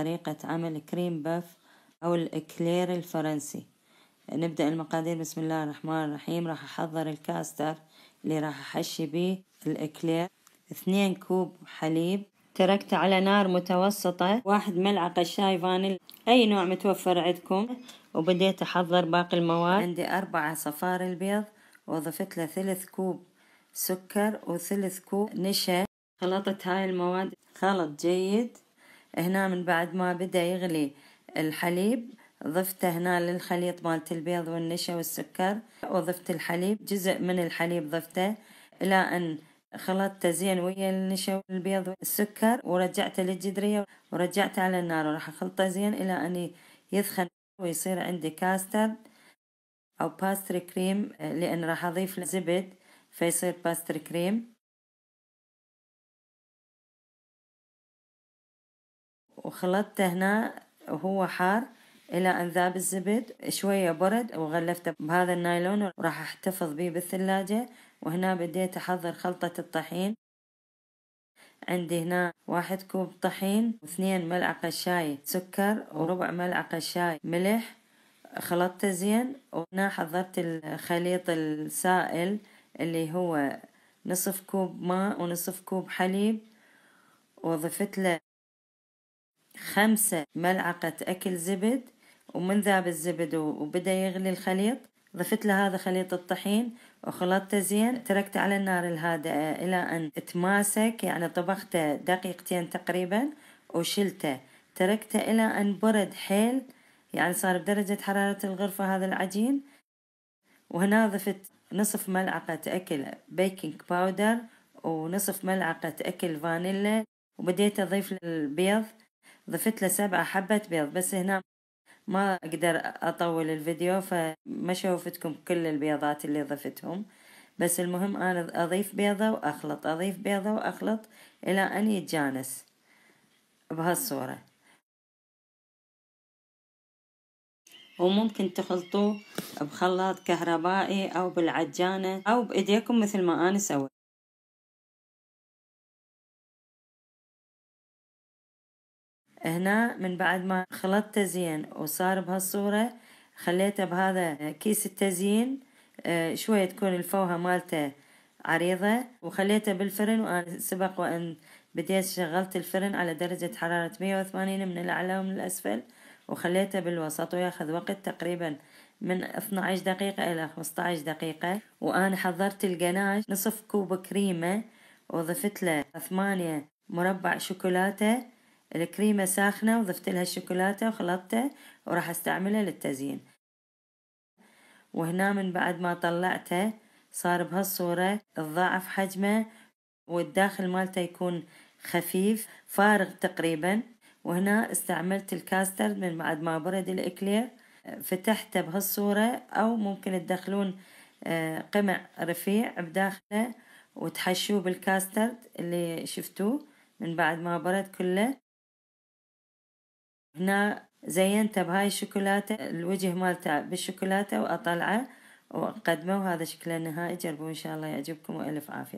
طريقة عمل كريم باف أو الإكلير الفرنسي نبدأ المقادير بسم الله الرحمن الرحيم راح أحضر الكاستر اللي راح أحشي بيه الإكلير اثنين كوب حليب تركته على نار متوسطة واحد ملعقة شاي فانيل أي نوع متوفر عندكم وبديت أحضر باقي المواد عندي أربعة صفار البيض وضفت له ثلث كوب سكر وثلث كوب نشا خلطت هاي المواد خلط جيد هنا من بعد ما بدا يغلي الحليب ضفت هنا للخليط مالت البيض والنشا والسكر وضفت الحليب جزء من الحليب ضفته الى ان خلطته زين ويا النشا والبيض والسكر ورجعته للجدرية ورجعته على النار وراح اخلطه زين الى ان يثخن ويصير عندي كاسترد او باستري كريم لان راح اضيف له زبد فيصير باستري كريم وخلطته هنا وهو حار إلى أن ذاب الزبد شوية برد وغلفته بهذا النايلون وراح أحتفظ به بالثلاجة وهنا بديت أحضر خلطة الطحين عندي هنا واحد كوب طحين واثنين ملعقة شاي سكر وربع ملعقة شاي ملح خلطته زين وهنا حضرت الخليط السائل اللي هو نصف كوب ماء ونصف كوب حليب وضفت له خمسة ملعقة أكل زبد ومن ذاب الزبد وبدأ يغلي الخليط ضفت له هذا خليط الطحين وخلطته زين تركته على النار الهادئة إلى أن تماسك يعني طبخته دقيقتين تقريبا وشلته تركته إلى أن برد حيل يعني صار بدرجة حرارة الغرفة هذا العجين وهنا ضفت نصف ملعقة أكل بيكنج باودر ونصف ملعقة أكل فانيلا وبديت أضيف البيض ضفت له سبعة حبات بيض بس هنا ما أقدر أطول الفيديو فما شوفتكم كل البيضات اللي ضفتهم بس المهم أنا أضيف بيضة وأخلط أضيف بيضة وأخلط إلى أن يتجانس بهالصورة وممكن تخلطوه بخلاط كهربائي أو بالعجانة أو بإيديكم مثل ما أنا سويت هنا من بعد ما خلطت تزيين وصار بهالصورة خليته بهذا كيس التزيين آه، شوية تكون الفوهة مالته عريضة وخليته بالفرن وأنا سبق وأن بديت شغلت الفرن على درجة حرارة 180 من الأعلى ومن الأسفل وخليته بالوسط وياخذ وقت تقريبا من 12 دقيقة إلى 15 دقيقة وأنا حضرت القناش نصف كوب كريمة وضفت له ثمانية مربع شوكولاتة الكريمة ساخنة وضفت لها الشوكولاتة وخلطته وراح استعمله للتزيين وهنا من بعد ما طلعته صار بهالصورة الضعف حجمه والداخل مالته يكون خفيف فارغ تقريبا وهنا استعملت الكاسترد من بعد ما برد الإكلير فتحته بهالصورة أو ممكن تدخلون آه، قمع رفيع بداخله وتحشوه بالكاسترد اللي شفتوه من بعد ما برد كله هنا زينته بهاي الشوكولاتة الوجه مالته بالشوكولاتة وأطلعه وأقدمه وهذا شكله النهائي جربوه إن شاء الله يعجبكم وألف عافية